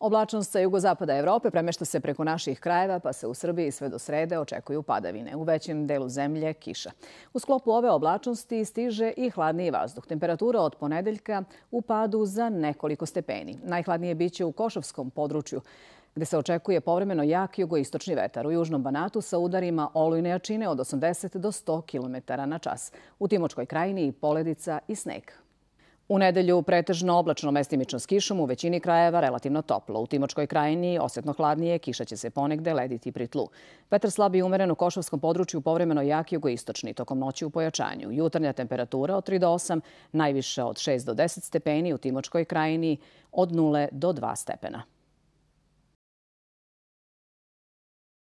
Oblačnost sa jugozapada Evrope premešta se preko naših krajeva, pa se u Srbiji sve do srede očekuju padavine. U većem delu zemlje kiša. U sklopu ove oblačnosti stiže i hladniji vazduh. Temperatura od ponedeljka u padu za nekoliko stepeni. Najhladnije biće u Košovskom području, gde se očekuje povremeno jak jugoistočni vetar u južnom Banatu sa udarima olujne jačine od 80 do 100 km na čas. U Timočkoj krajini i poledica i sneg. U nedelju pretežno oblačno mestimično s kišom, u većini krajeva relativno toplo. U Timočkoj krajini osjetno hladnije, kiša će se ponegde lediti pri tlu. Petar slab i umeren u Košovskom području, povremeno jak jugoistočni, tokom noći u pojačanju. Jutarnja temperatura od 3 do 8, najviše od 6 do 10 stepeni, u Timočkoj krajini od 0 do 2 stepena.